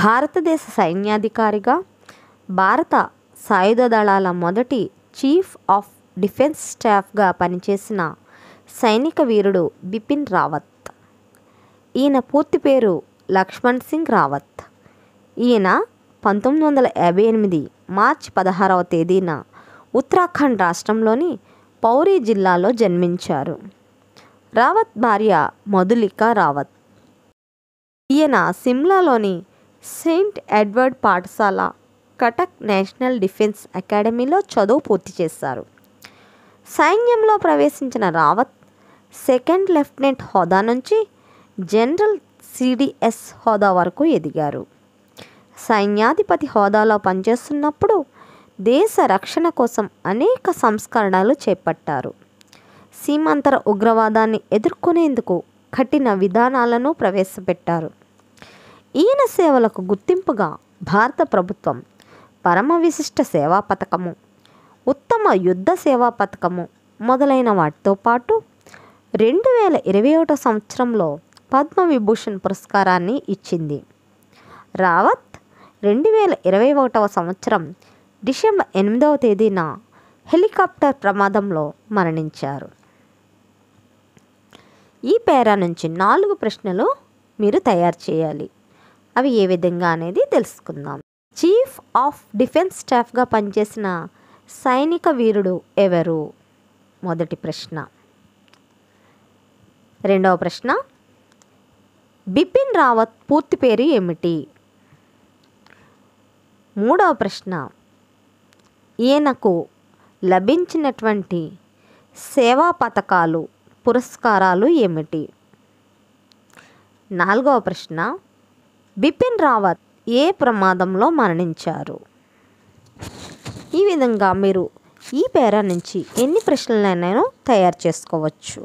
భారతదేశ సైన్యాధికారిగా భారత సాయుధ దళాల మొదటి చీఫ్ ఆఫ్ డిఫెన్స్ స్టాఫ్గా పనిచేసిన సైనిక వీరుడు బిపిన్ రావత్ ఈయన పూర్తి పేరు లక్ష్మణ్ సింగ్ రావత్ ఈయన పంతొమ్మిది వందల యాభై ఎనిమిది మార్చి పదహారవ తేదీన ఉత్తరాఖండ్ రాష్ట్రంలోని పౌరీ జిల్లాలో జన్మించారు రావత్ భార్య మధులిక రావత్ ఈయన సిమ్లాలోని సెయింట్ ఎడ్వర్డ్ పాఠశాల కటక్ నేషనల్ డిఫెన్స్ అకాడమీలో చదువు పూర్తి చేశారు సైన్యంలో ప్రవేశించిన రావత్ సెకండ్ లెఫ్టినెంట్ హోదా నుంచి జనరల్ సిడిఎస్ హోదా వరకు ఎదిగారు సైన్యాధిపతి హోదాలో పనిచేస్తున్నప్పుడు దేశ రక్షణ కోసం అనేక సంస్కరణలు చేపట్టారు సీమాంతర ఉగ్రవాదాన్ని ఎదుర్కొనేందుకు కఠిన విధానాలను ప్రవేశపెట్టారు ఈయన సేవలకు గుర్తింపుగా భారత ప్రభుత్వం పరమ విశిష్ట సేవా పథకము ఉత్తమ యుద్ధ సేవా పథకము మొదలైన వాటితో పాటు రెండు వేల ఇరవై ఒకటో సంవత్సరంలో పద్మవిభూషణ్ పురస్కారాన్ని ఇచ్చింది రావత్ రెండు వేల ఇరవై ఒకటవ సంవత్సరం డిసెంబర్ ఎనిమిదవ తేదీన హెలికాప్టర్ ప్రమాదంలో మరణించారు ఈ పేరా నుంచి నాలుగు ప్రశ్నలు మీరు తయారు చేయాలి అవి ఏ విధంగా అనేది తెలుసుకుందాం చీఫ్ ఆఫ్ డిఫెన్స్ స్టాఫ్గా పనిచేసిన సైనిక వీరుడు ఎవరు మొదటి ప్రశ్న రెండవ ప్రశ్న బిపిన్ రావత్ పూర్తి పేరు ఏమిటి మూడవ ప్రశ్న ఈయనకు లభించినటువంటి సేవా పథకాలు పురస్కారాలు ఏమిటి నాలుగవ ప్రశ్న బిపిన్ రావత్ ఏ ప్రమాదంలో మరణించారు ఈ విధంగా మీరు ఈ పేరా నుంచి ఎన్ని ప్రశ్నలైనా తయారు చేసుకోవచ్చు